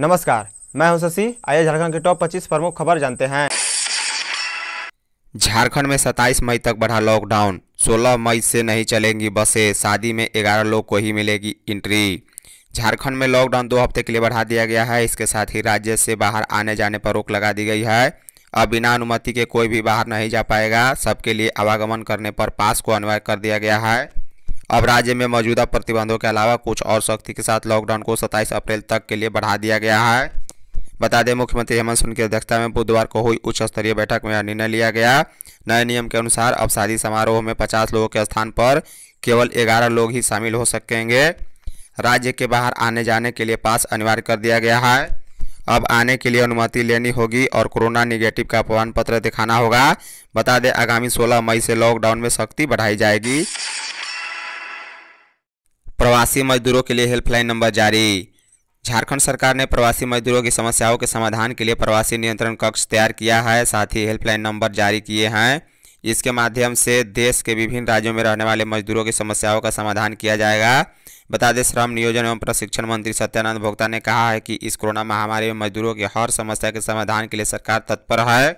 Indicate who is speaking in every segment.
Speaker 1: नमस्कार मैं हूं शशि आइए झारखंड के टॉप 25 प्रमुख खबर जानते हैं झारखंड में 27 मई तक बढ़ा लॉकडाउन 16 मई से नहीं चलेंगी बसें शादी में 11 लोग को ही मिलेगी एंट्री झारखंड में लॉकडाउन दो हफ्ते के लिए बढ़ा दिया गया है इसके साथ ही राज्य से बाहर आने जाने पर रोक लगा दी गई है अब बिना अनुमति के कोई भी बाहर नहीं जा पाएगा सबके लिए आवागमन करने पर पास को अनिवार्य कर दिया गया है अब राज्य में मौजूदा प्रतिबंधों के अलावा कुछ और सख्ती के साथ लॉकडाउन को 27 अप्रैल तक के लिए बढ़ा दिया गया है बता दें मुख्यमंत्री हेमंत सोरेन की अध्यक्षता में बुधवार को हुई उच्च स्तरीय बैठक में यह निर्णय लिया गया नए नियम के अनुसार अब शादी समारोह में पचास लोगों के स्थान पर केवल ग्यारह लोग ही शामिल हो सकेंगे राज्य के बाहर आने जाने के लिए पास अनिवार्य कर दिया गया है अब आने के लिए अनुमति लेनी होगी और कोरोना निगेटिव का प्रमाण पत्र दिखाना होगा बता दें आगामी 16 मई से लॉकडाउन में सख्ती बढ़ाई जाएगी प्रवासी मजदूरों के लिए हेल्पलाइन नंबर जारी झारखंड सरकार ने प्रवासी मजदूरों की समस्याओं के समाधान के लिए प्रवासी नियंत्रण कक्ष तैयार किया है साथ ही हेल्पलाइन नंबर जारी किए हैं इसके माध्यम से देश के विभिन्न राज्यों में रहने वाले मजदूरों की समस्याओं का समाधान किया जाएगा बता दें श्रम नियोजन एवं प्रशिक्षण मंत्री सत्यानंद भोक्ता ने कहा है कि इस कोरोना महामारी में मजदूरों की हर समस्या के समाधान के लिए सरकार तत्पर है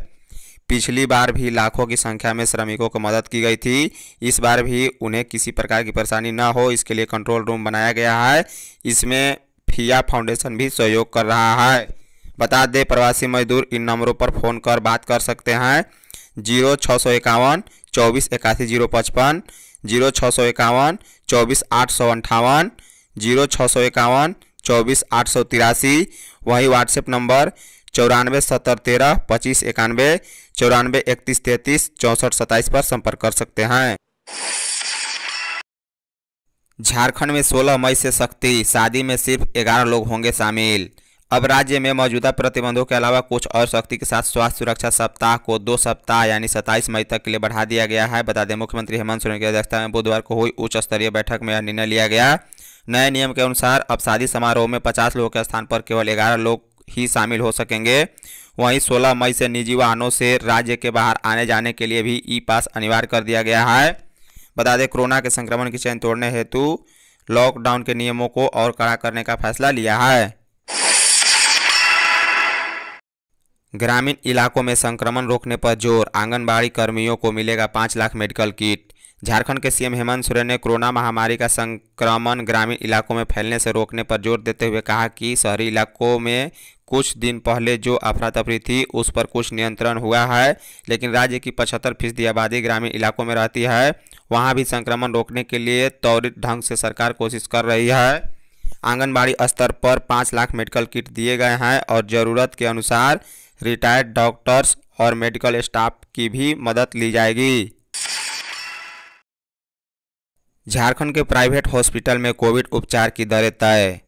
Speaker 1: पिछली बार भी लाखों की संख्या में श्रमिकों को मदद की गई थी इस बार भी उन्हें किसी प्रकार की परेशानी न हो इसके लिए कंट्रोल रूम बनाया गया है इसमें फिया फाउंडेशन भी सहयोग कर रहा है बता दें प्रवासी मजदूर इन नंबरों पर फ़ोन कर बात कर सकते हैं जीरो छः सौ इक्यावन चौबीस इक्यासी जीरो पचपन जीरो छः सौ इक्यावन चौबीस आठ सौ अंठावन जीरो छः सौ इक्यावन चौबीस आठ सौ तिरासी वहीं व्हाट्सएप नंबर चौरानवे सत्तर तेरह पच्चीस इक्यानवे चौरानवे इकतीस तैंतीस चौंसठ सत्ताईस पर संपर्क कर सकते हैं झारखंड में 16 मई से सख्ती शादी में सिर्फ 11 लोग होंगे शामिल अब राज्य में मौजूदा प्रतिबंधों के अलावा कुछ और सख्ती के साथ स्वास्थ्य सुरक्षा सप्ताह को दो सप्ताह यानी सत्ताईस मई तक के लिए बढ़ा दिया गया है बता दें मुख्यमंत्री हेमंत सोरेन की अध्यक्षता में बुधवार को हुई उच्च स्तरीय बैठक में यह निर्णय लिया गया नए नियम के अनुसार अब शादी समारोह में पचास लोगों के स्थान पर केवल ग्यारह लोग ही शामिल हो सकेंगे वहीं 16 मई से निजी वाहनों से राज्य के बाहर आने जाने के लिए भी ई पास अनिवार्य कर दिया गया है बता दें कोरोना के संक्रमण की चैन तोड़ने हेतु लॉकडाउन के नियमों को और कड़ा करने का फैसला लिया है ग्रामीण इलाकों में संक्रमण रोकने पर जोर आंगनबाड़ी कर्मियों को मिलेगा पाँच लाख मेडिकल किट झारखंड के सीएम हेमंत सोरेन ने कोरोना महामारी का संक्रमण ग्रामीण इलाकों में फैलने से रोकने पर जोर देते हुए कहा कि शहरी इलाकों में कुछ दिन पहले जो अफरा तफरी थी उस पर कुछ नियंत्रण हुआ है लेकिन राज्य की पचहत्तर फीसदी आबादी ग्रामीण इलाकों में रहती है वहाँ भी संक्रमण रोकने के लिए त्वरित ढंग से सरकार कोशिश कर रही है आंगनबाड़ी स्तर पर पाँच लाख मेडिकल किट दिए गए हैं और ज़रूरत के अनुसार रिटायर्ड डॉक्टर्स और मेडिकल स्टाफ की भी मदद ली जाएगी झारखंड के प्राइवेट हॉस्पिटल में कोविड उपचार की दरें तय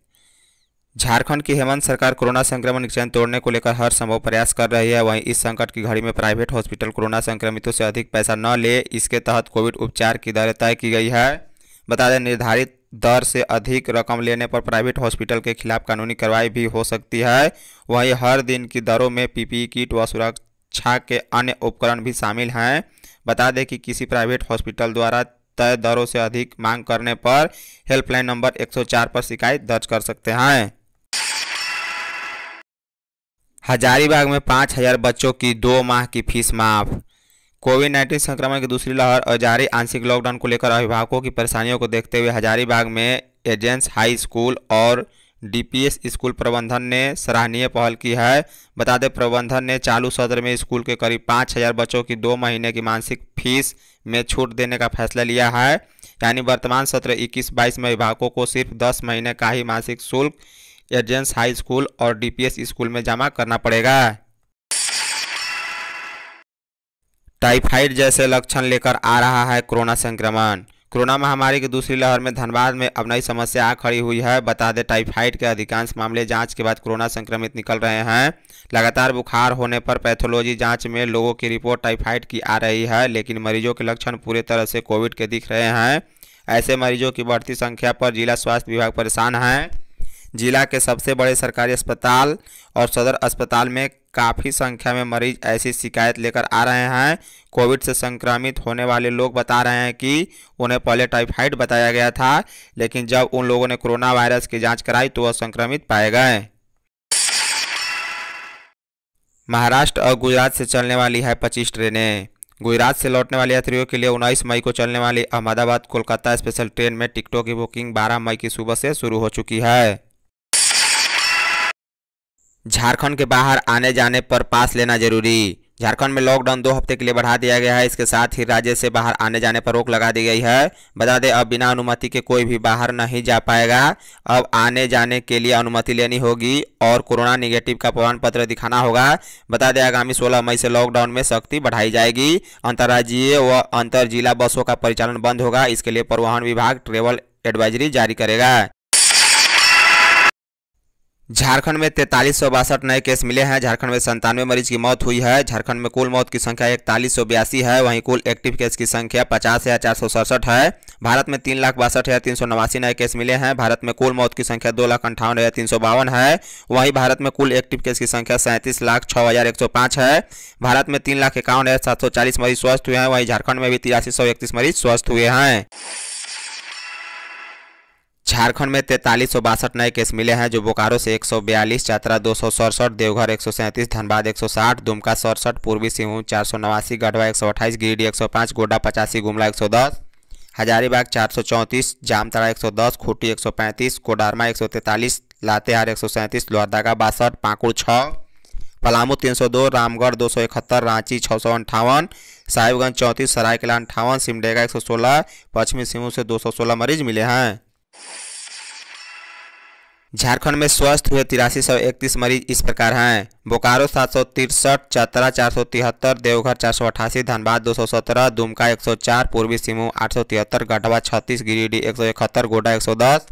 Speaker 1: झारखंड की हेमंत सरकार कोरोना संक्रमण की चैन तोड़ने को लेकर हर संभव प्रयास कर रही है वहीं इस संकट की घड़ी में प्राइवेट हॉस्पिटल कोरोना संक्रमितों से अधिक पैसा न ले इसके तहत कोविड उपचार की दरें तय की गई है बता दें निर्धारित दर से अधिक रकम लेने पर प्राइवेट हॉस्पिटल के खिलाफ कानूनी कार्रवाई भी हो सकती है वहीं हर दिन की दरों में पीपीई किट व सुरक्षा के अन्य उपकरण भी शामिल हैं बता दें कि किसी प्राइवेट हॉस्पिटल द्वारा तय दरों से अधिक मांग करने पर हेल्पलाइन नंबर 104 पर शिकायत दर्ज कर सकते हैं हजारीबाग में पाँच हजार बच्चों की दो माह की फीस माफ कोविड नाइन्टीन संक्रमण की दूसरी लहर और जारी आंशिक लॉकडाउन को लेकर अभिभावकों की परेशानियों को देखते हुए हजारीबाग में एजेंस हाई स्कूल और डीपीएस स्कूल प्रबंधन ने सराहनीय पहल की है बता दें प्रबंधन ने चालू सत्र में स्कूल के करीब पाँच हज़ार बच्चों की दो महीने की मानसिक फीस में छूट देने का फैसला लिया है यानी वर्तमान सत्र 21-22 में अभिभावकों को सिर्फ 10 महीने का ही मासिक शुल्क एजेंस हाई स्कूल और डीपीएस स्कूल में जमा करना पड़ेगा टाइफाइड जैसे लक्षण लेकर आ रहा है कोरोना संक्रमण कोरोना महामारी की दूसरी लहर में धनबाद में अब नई समस्या आ खड़ी हुई है बता दें टाइफाइड के अधिकांश मामले जांच के बाद कोरोना संक्रमित निकल रहे हैं लगातार बुखार होने पर पैथोलॉजी जांच में लोगों की रिपोर्ट टाइफाइड की आ रही है लेकिन मरीजों के लक्षण पूरे तरह से कोविड के दिख रहे हैं ऐसे मरीजों की बढ़ती संख्या पर जिला स्वास्थ्य विभाग परेशान है जिला के सबसे बड़े सरकारी अस्पताल और सदर अस्पताल में काफ़ी संख्या में मरीज ऐसी शिकायत लेकर आ रहे हैं कोविड से संक्रमित होने वाले लोग बता रहे हैं कि उन्हें पहले टाइफाइड बताया गया था लेकिन जब उन लोगों ने कोरोना वायरस की जांच कराई तो वह संक्रमित पाए गए महाराष्ट्र और गुजरात से चलने वाली है पच्चीस ट्रेनें गुजरात से लौटने वाले यात्रियों के लिए उन्नीस मई को चलने वाली अहमदाबाद कोलकाता स्पेशल ट्रेन में टिकटों की बुकिंग 12 मई की सुबह से शुरू हो चुकी है झारखंड के बाहर आने जाने पर पास लेना जरूरी झारखंड में लॉकडाउन दो हफ्ते के लिए बढ़ा दिया गया है इसके साथ ही राज्य से बाहर आने जाने पर रोक लगा दी गई है बता दें अब बिना अनुमति के कोई भी बाहर नहीं जा पाएगा अब आने जाने के लिए अनुमति लेनी होगी और कोरोना निगेटिव का प्रमाण पत्र दिखाना होगा बता दें आगामी 16 मई से लॉकडाउन में सख्ती बढ़ाई जाएगी अंतर्राज्यीय व अंतर जिला बसों का परिचालन बंद होगा इसके लिए परिवहन विभाग ट्रेवल एडवाइजरी जारी करेगा झारखंड में तैंतालीस सौ बासठ नए केस मिले हैं झारखंड में संतानवे मरीज की मौत हुई है झारखंड में कुल मौत की संख्या इकतालीस सौ बयासी है वहीं कुल एक्टिव केस की संख्या पचास हजार चार सौ सड़सठ है भारत में तीन लाख बासठ हजार तीन सौ नवासी नए केस मिले हैं भारत में कुल मौत की संख्या दो लाख अंठावन हजार तीन सौ बावन है वहीं भारत में कुल एक्टिव केस की संख्या सैंतीस लाख छः हजार एक सौ पाँच है भारत में तीन लाख इक्यावन हजार सात सौ चालीस मरीज स्वस्थ हुए हैं वहीं झारखंड में भी तिरासी सौ इकतीस मरीज स्वस्थ हुए हैं झारखंड में तैतालीस सौ बासठ नए केस मिले हैं जो बोकारो से एक सौ बयालीस चतरा दो सौ सड़सठ देवघर एक सौ सैंतीस धनबाद एक सौ साठ दुमका सड़सठ पूर्वी सिंहभूम चार सौ नवासी गढ़वा एक सौ अट्ठाईस गिरिडीह एक सौ पाँच गोड्डा पचासी गुमला एक सौ दस हजारीबाग चार सौ चौंतीस जामताड़ा एक सौ दस खूटी एक सौ पैंतीस कोडारमा एक सौ तैंतालीस लातेहार एक सौ सैंतीस लोहरदागा बासठ पाकुड़ छः पलामू तीन सौ दो रामगढ़ दो सौ इकहत्तर रांची छः सौ अंठावन साहिबगंज चौंतीस सरायकला अंठावन सिमडेगा एक सौ सोलह पश्चिमी सिंहभूम से दो सौ सोलह मरीज मिले हैं झारखंड में स्वस्थ हुए तिरासी सौ इकतीस मरीज इस प्रकार हैं बोकारो सात सौ तिरसठ चतरा चार सौ तिहत्तर देवघर चार सौ अठासी धनबाद दो सौ सत्रह दुमका एक सौ चार पूर्वी सिंहभूम आठ सौ तिहत्तर गढ़वा छत्तीस गिरिडीह एक सौ इकहत्तर गोडा एक सौ दस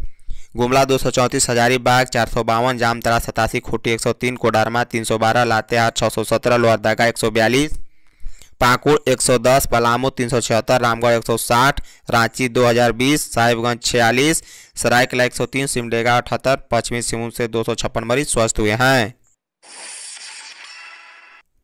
Speaker 1: गुमला दो सौ चौंतीस हजारीबाग चार सौ बावन जामतरा सतासी खूटी एक सौ तीन कोडारमा तीन सौ बारह लातेहार छः सौ सत्रह लोहरदगा एक सौ बयालीस पाकुड़ 110, पलामू 376, रामगढ़ 160, रांची 2020, साहिबगंज 46, सरायकला 103, सिमडेगा अठहत्तर पश्चिमी सिंहभूम से दो मरीज स्वस्थ हुए हैं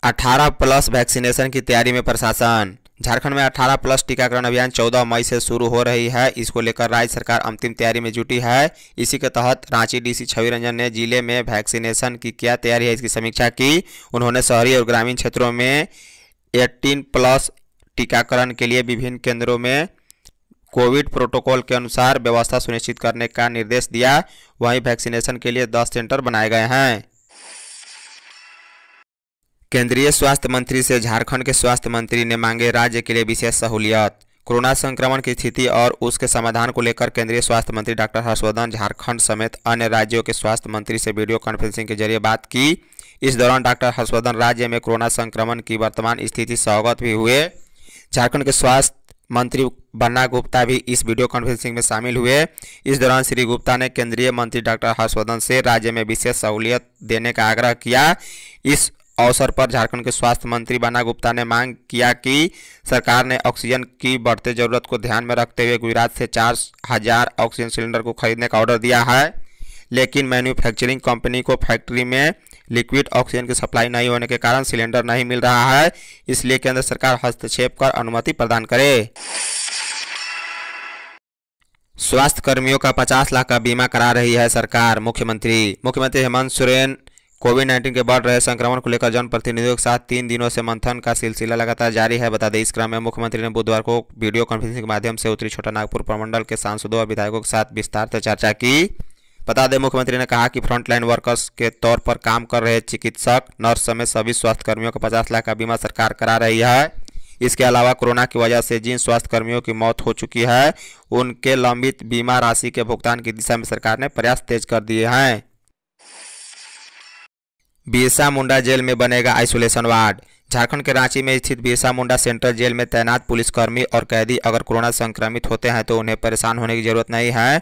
Speaker 1: 18 प्लस वैक्सीनेशन की तैयारी में प्रशासन झारखंड में 18 प्लस टीकाकरण अभियान 14 मई से शुरू हो रही है इसको लेकर राज्य सरकार अंतिम तैयारी में जुटी है इसी के तहत रांची डीसी छवि रंजन ने जिले में वैक्सीनेशन की क्या तैयारी है इसकी समीक्षा की उन्होंने शहरी और ग्रामीण क्षेत्रों में एट्टीन प्लस टीकाकरण के लिए विभिन्न केंद्रों में कोविड प्रोटोकॉल के अनुसार व्यवस्था सुनिश्चित करने का निर्देश दिया वहीं वैक्सीनेशन के लिए दस सेंटर बनाए गए हैं केंद्रीय स्वास्थ्य मंत्री से झारखंड के स्वास्थ्य मंत्री ने मांगे राज्य के लिए विशेष सहूलियत कोरोना संक्रमण की स्थिति और उसके समाधान को लेकर केंद्रीय स्वास्थ्य मंत्री डॉक्टर हर्षवर्धन झारखंड समेत अन्य राज्यों के स्वास्थ्य मंत्री से वीडियो कॉन्फ्रेंसिंग के जरिए बात की इस दौरान डॉक्टर हर्षवर्धन राज्य में कोरोना संक्रमण की वर्तमान स्थिति अवगत भी हुए झारखंड के स्वास्थ्य मंत्री बन्ना गुप्ता भी इस वीडियो कॉन्फ्रेंसिंग में शामिल हुए इस दौरान श्री गुप्ता ने केंद्रीय मंत्री डॉक्टर हर्षवर्धन से राज्य में विशेष सहूलियत देने का आग्रह किया इस अवसर पर झारखंड के स्वास्थ्य मंत्री बन्ना गुप्ता ने मांग किया कि सरकार ने ऑक्सीजन की बढ़ते ज़रूरत को ध्यान में रखते हुए गुजरात से चार हज़ार ऑक्सीजन सिलेंडर को खरीदने का ऑर्डर दिया है लेकिन मैन्युफैक्चरिंग कंपनी को फैक्ट्री में लिक्विड ऑक्सीजन की सप्लाई नहीं होने के कारण सिलेंडर नहीं मिल रहा है इसलिए केंद्र सरकार हस्तक्षेप कर अनुमति प्रदान करे स्वास्थ्य कर्मियों का 50 लाख का बीमा करा रही है सरकार मुख्यमंत्री मुख्यमंत्री हेमंत सोरेन कोविड नाइन्टीन के बढ़ रहे संक्रमण को लेकर जनप्रतिनिधियों के साथ तीन दिनों से मंथन का सिलसिला लगातार जारी है बता दें इस क्रम में मुख्यमंत्री ने बुधवार को वीडियो कॉन्फ्रेंसिंग के माध्यम से उत्तरी छोटा नागपुर प्रमंडल के सांसदों और विधायकों के साथ विस्तार से चर्चा की बता दें मुख्यमंत्री ने कहा कि फ्रंटलाइन वर्कर्स के तौर पर काम कर रहे चिकित्सक नर्स समेत सभी स्वास्थ्य कर्मियों का पचास लाख का बीमा सरकार करा रही है इसके अलावा कोरोना की वजह से जिन स्वास्थ्यकर्मियों की मौत हो चुकी है उनके लंबित बीमा राशि के भुगतान की दिशा में सरकार ने प्रयास तेज कर दिए हैं बीरसा मुंडा जेल में बनेगा आइसोलेशन वार्ड झारखंड के रांची में स्थित बिरसा मुंडा सेंट्रल जेल में तैनात पुलिसकर्मी और कैदी अगर कोरोना संक्रमित होते हैं तो उन्हें परेशान होने की जरूरत नहीं है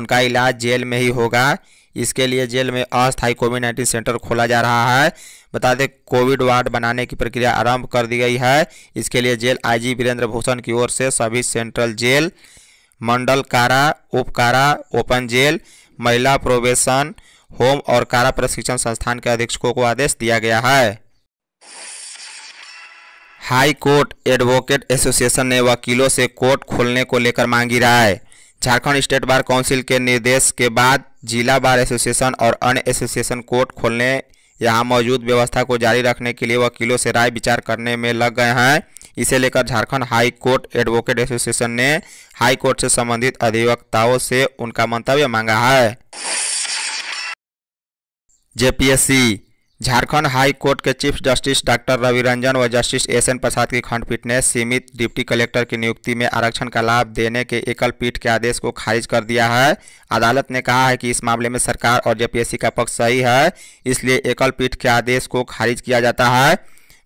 Speaker 1: उनका इलाज जेल में ही होगा इसके लिए जेल में अस्थायी कोविड नाइन्टीन सेंटर खोला जा रहा है बता दें कोविड वार्ड बनाने की प्रक्रिया आरंभ कर दी गई है इसके लिए जेल आईजी वीरेंद्र भूषण की ओर से सभी सेंट्रल जेल मंडल कारा उपकारा ओपन जेल महिला प्रोबेशन होम और कारा प्रशिक्षण संस्थान के अधीक्षकों को आदेश दिया गया है हाई कोर्ट एडवोकेट एसोसिएशन ने वकीलों से कोर्ट खोलने को लेकर मांगी राय झारखंड स्टेट बार काउंसिल के निर्देश के बाद जिला बार एसोसिएशन और अन्य एसोसिएशन कोर्ट खोलने यहां मौजूद व्यवस्था को जारी रखने के लिए वकीलों से राय विचार करने में लग गए हैं इसे लेकर Jharkhand high court advocate association ने हाई कोर्ट से संबंधित अधिवक्ताओं से उनका मंतव्य मांगा है जेपीएससी झारखंड हाई कोर्ट के chief justice doctor Ravi Ranjan व जस्टिस एस एन प्रसाद की खंडपीठ ने सीमित डिप्टी कलेक्टर की नियुक्ति में आरक्षण का लाभ देने के एकल पीठ के आदेश को खारिज कर दिया है अदालत ने कहा है कि इस मामले में सरकार और जेपीएससी का पक्ष सही है इसलिए एकल पीठ के आदेश को खारिज किया जाता है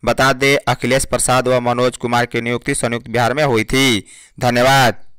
Speaker 1: बता दें अखिलेश प्रसाद व मनोज कुमार की नियुक्ति संयुक्त बिहार में हुई थी धन्यवाद